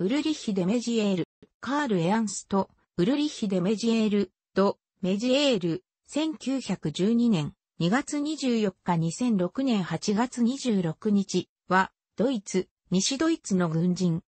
ウルリヒ・デ・メジエール、カール・エアンスト、ウルリヒ・デ・メジエール、ド・メジエール、1912年2月24日2006年8月26日は、ドイツ、西ドイツの軍人。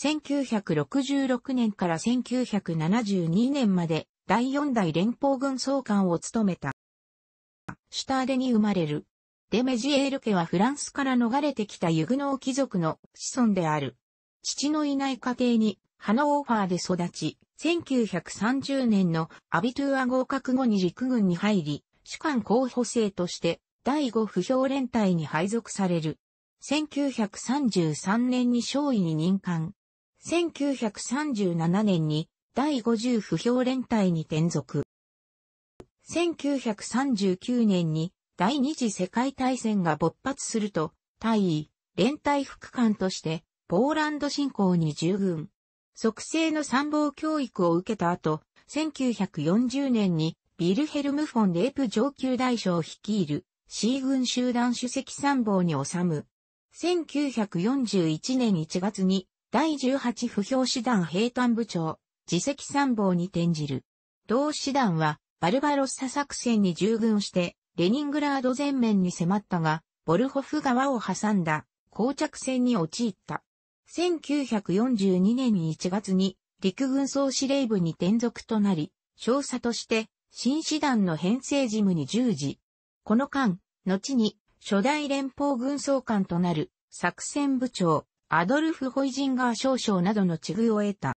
1966年から1972年まで第4代連邦軍総監を務めた。シュターデに生まれる。デメジエール家はフランスから逃れてきたユグノー貴族の子孫である。父のいない家庭に、ハノーファーで育ち、1930年のアビトゥア合格後に陸軍に入り、主官候補生として第5不評連隊に配属される。1933年に少尉に任官。1937年に第50不評連隊に転属。1939年に第二次世界大戦が勃発すると、大尉、連隊副官としてポーランド侵攻に従軍。即成の参謀教育を受けた後、1940年にビルヘルム・フォン・レープ上級大将を率いる C 軍集団主席参謀に収む。1941年1月に第18不評師団兵団部長、自席参謀に転じる。同師団はバルバロッサ作戦に従軍して、レニングラード全面に迫ったが、ボルホフ川を挟んだ、膠着戦に陥った。1942年1月に陸軍総司令部に転属となり、少佐として新師団の編成事務に従事。この間、後に初代連邦軍総監となる作戦部長、アドルフ・ホイジンガー少将などの地遇を得た。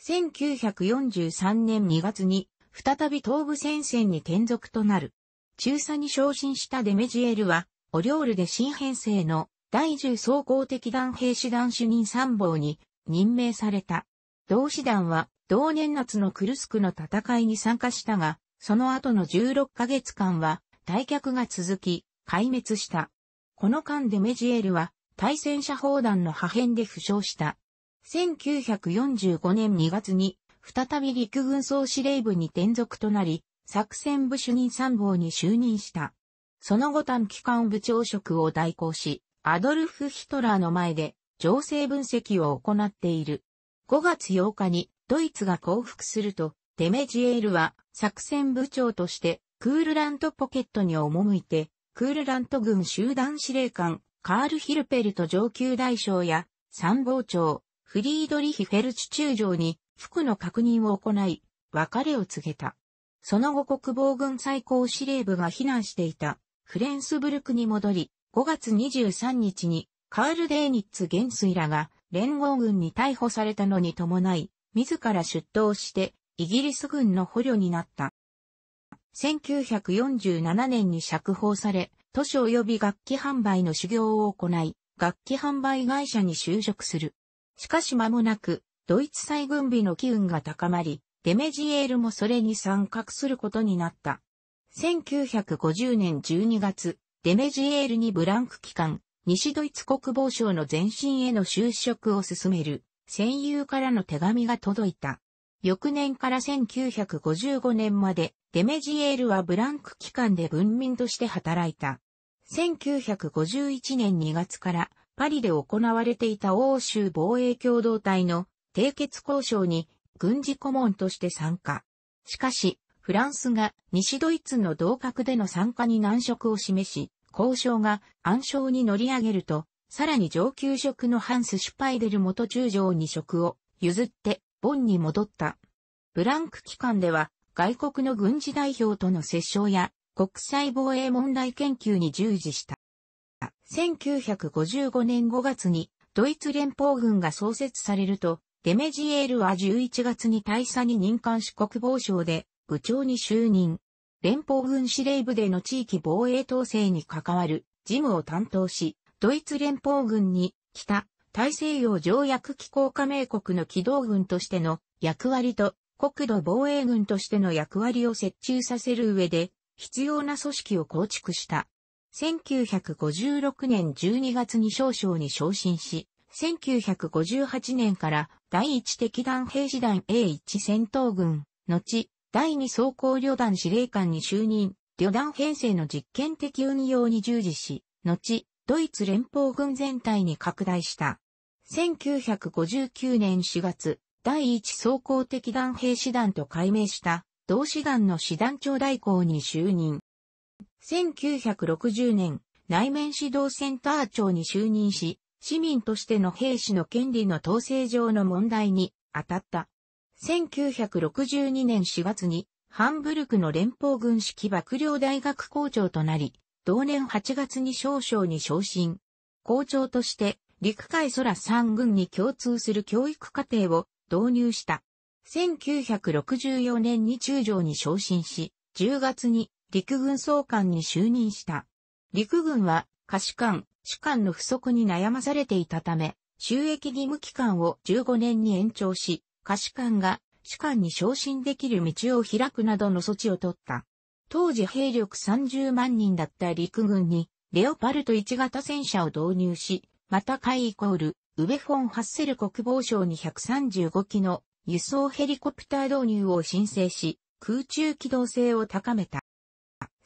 1943年2月に再び東部戦線に転属となる。中佐に昇進したデメジエルは、オリオールで新編成の第10総合的団兵師団主任参謀に任命された。同師団は同年夏のクルスクの戦いに参加したが、その後の16ヶ月間は退却が続き、壊滅した。この間でメジエルは対戦車砲弾の破片で負傷した。1945年2月に再び陸軍総司令部に転属となり、作戦部主任参謀に就任した。その後短期間部長職を代行し、アドルフ・ヒトラーの前で情勢分析を行っている。5月8日にドイツが降伏すると、デメジエールは作戦部長としてクールラントポケットに赴いて、クールラント軍集団司令官、カール・ヒルペルト上級大将や参謀長、フリードリヒ・フェルチ中将に服の確認を行い、別れを告げた。その後国防軍最高司令部が避難していたフレンスブルクに戻り、5月23日にカール・デーニッツ元帥らが連合軍に逮捕されたのに伴い、自ら出頭してイギリス軍の捕虜になった。1947年に釈放され、図書及び楽器販売の修行を行い、楽器販売会社に就職する。しかし間もなく、ドイツ再軍備の機運が高まり、デメジエールもそれに参画することになった。1950年12月、デメジエールにブランク期間、西ドイツ国防省の前身への就職を進める、戦友からの手紙が届いた。翌年から1955年まで、デメジエールはブランク機関で文民として働いた。1951年2月からパリで行われていた欧州防衛共同体の締結交渉に軍事顧問として参加。しかし、フランスが西ドイツの同格での参加に難色を示し、交渉が暗礁に乗り上げると、さらに上級職のハンス・シュパイデル元中将に職を譲ってボンに戻った。ブランク期間では外国の軍事代表との接触や国際防衛問題研究に従事した。1955年5月にドイツ連邦軍が創設されると、デメジエールは11月に大佐に任官し国防省で部長に就任。連邦軍司令部での地域防衛統制に関わる事務を担当し、ドイツ連邦軍に北大西洋条約機構加盟国の機動軍としての役割と国土防衛軍としての役割を設中させる上で必要な組織を構築した。1956年12月に少将に昇進し、1958年から第一敵団兵士団 A1 戦闘軍、後、第2装甲旅団司令官に就任、旅団編成の実験的運用に従事し、後、ドイツ連邦軍全体に拡大した。1959年4月、第1装甲的団兵士団と改名した、同士団の師団長代行に就任。1960年、内面指導センター長に就任し、市民としての兵士の権利の統制上の問題に当たった。1962年4月にハンブルクの連邦軍式幕僚大学校長となり、同年8月に少将に昇進。校長として陸海空三軍に共通する教育課程を導入した。1964年に中将に昇進し、10月に陸軍総監に就任した。陸軍は可視官、主官の不足に悩まされていたため、収益義務期間を15年に延長し、可視官が士官に昇進できる道を開くなどの措置を取った。当時兵力30万人だった陸軍に、レオパルト1型戦車を導入し、また海イコール、ウベフォン・ハッセル国防省に135機の輸送ヘリコプター導入を申請し、空中機動性を高めた。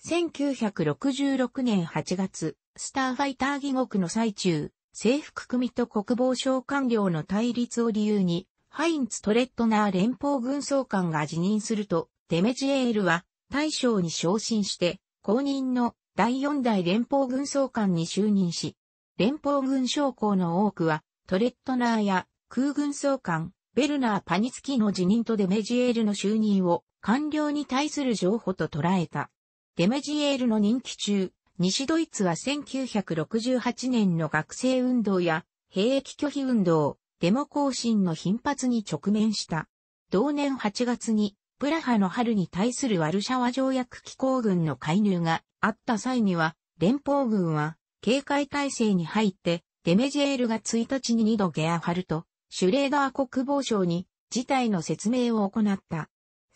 1966年8月、スターファイター義国の最中、制服組と国防省官僚の対立を理由に、ハインツ・トレットナー連邦軍総監が辞任すると、デメジエールは大将に昇進して、後任の第四代連邦軍総監に就任し、連邦軍将校の多くは、トレットナーや空軍総監、ベルナー・パニツキの辞任とデメジエールの就任を官僚に対する譲歩と捉えた。デメジエールの任期中、西ドイツは1968年の学生運動や兵役拒否運動、デモ行進の頻発に直面した。同年8月に、プラハの春に対するワルシャワ条約機構軍の介入があった際には、連邦軍は警戒態勢に入って、デメジェールが1日に2度ゲアハルト、シュレーダー国防省に事態の説明を行った。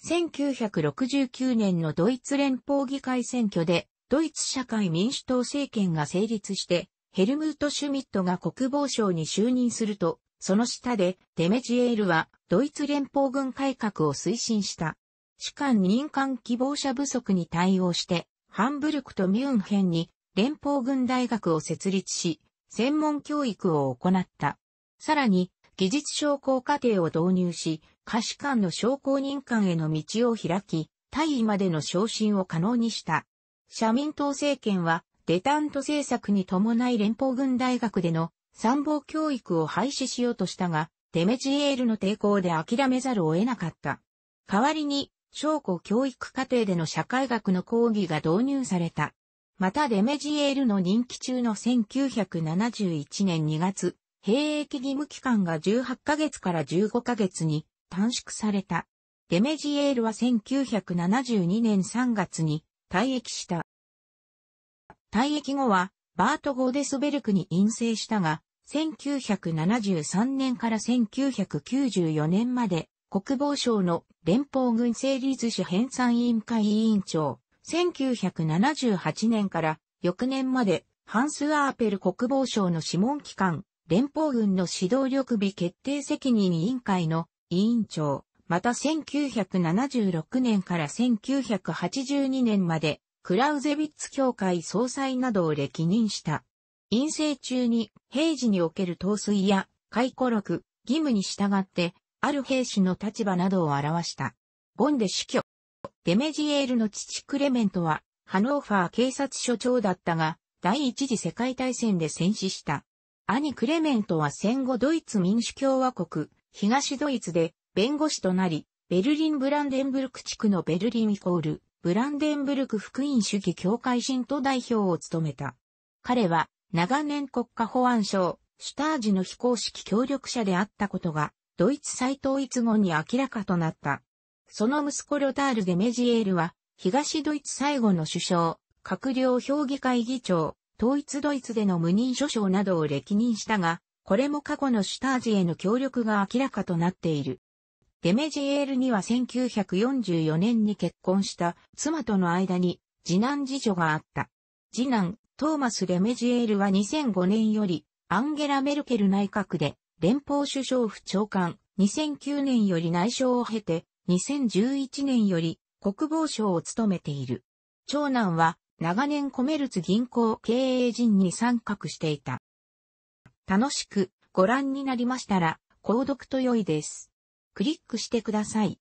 1969年のドイツ連邦議会選挙で、ドイツ社会民主党政権が成立して、ヘルムート・シュミットが国防省に就任すると、その下で、デメジエールは、ドイツ連邦軍改革を推進した。主官民間希望者不足に対応して、ハンブルクとミュンヘンに連邦軍大学を設立し、専門教育を行った。さらに、技術商工課程を導入し、下士官の商工人間への道を開き、大尉までの昇進を可能にした。社民党政権は、デタント政策に伴い連邦軍大学での参謀教育を廃止しようとしたが、テメジエールの抵抗で諦めざるを得なかった。代わりに、証拠教育課程での社会学の講義が導入された。またデメジエールの任期中の1971年2月、兵役義務期間が18ヶ月から15ヶ月に短縮された。デメジエールは1972年3月に退役した。退役後はバート・ゴーデスベルクに陰性したが、1973年から1994年まで、国防省の連邦軍整理図書編纂委員会委員長、1978年から翌年まで、ハンス・アーペル国防省の諮問機関、連邦軍の指導力備決定責任委員会の委員長、また1976年から1982年まで、クラウゼビッツ協会総裁などを歴任した。陰性中に平時における統帥や回顧録、義務に従って、ある兵士の立場などを表した。ボンで死去。デメジエールの父クレメントは、ハノーファー警察署長だったが、第一次世界大戦で戦死した。兄クレメントは戦後ドイツ民主共和国、東ドイツで弁護士となり、ベルリン・ブランデンブルク地区のベルリンイコール、ブランデンブルク福音主義教会人と代表を務めた。彼は長年国家保安省、シュタージの非公式協力者であったことが、ドイツ再統一後に明らかとなった。その息子ロタール・デメジエールは、東ドイツ最後の首相、閣僚評議会議長、統一ドイツでの無任所相などを歴任したが、これも過去のシュタージへの協力が明らかとなっている。デメジエールには1944年に結婚した妻との間に次男次女があった。次男、トーマス・レメジエールは2005年より、アンゲラ・メルケル内閣で、連邦首相府長官、2009年より内相を経て、2011年より国防省を務めている。長男は、長年コメルツ銀行経営陣に参画していた。楽しくご覧になりましたら、購読と良いです。クリックしてください。